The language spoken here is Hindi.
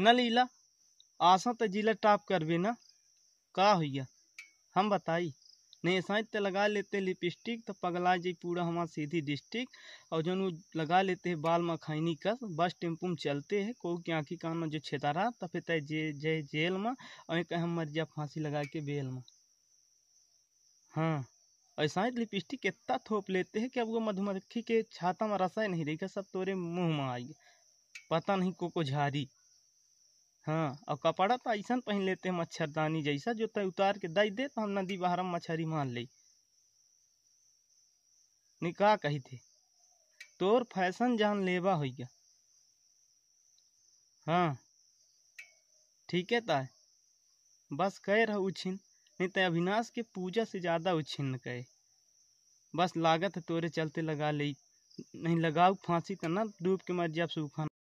न लीला आसा तो जिला टाप कर भी ना का हुआ हम बताई नहीं ऐसा तो लगा लेते लिपस्टिक तो पगला जी पूरा हमारा सीधी डिस्टिक और जो लगा लेते हैं बाल में खैनी कस तो बस टेम्पू में चलते हैं को की आँखी कान में जो छेता रहा तो फिर तय जे जय जेल में और एक हम मर जा फांसी लगा के बेल में हाँ ऐसा ही लिपस्टिक इतना थोप लेते हैं कि अब वो मधुमक्खी के छाता में रसा नहीं रहेगा सब तोरे मुँह में आई पता नहीं को को झारी हाँ और कपड़ा तो ऐसा पहन लेते हैं मच्छरदानी जैसा जो तय उतार के दई दे तो हम नदी बाहर में मछली मार ली नहीं कही थे तोर फैशन जान लेवा हो गया हाँ ठीक है ताय बस कह रहा उछिन नहीं तो अविनाश के पूजा से ज़्यादा उछिन कहे बस लागत है तोरे चलते लगा ले नहीं लगाऊ फांसी तो ना डूब के मर जा सूखा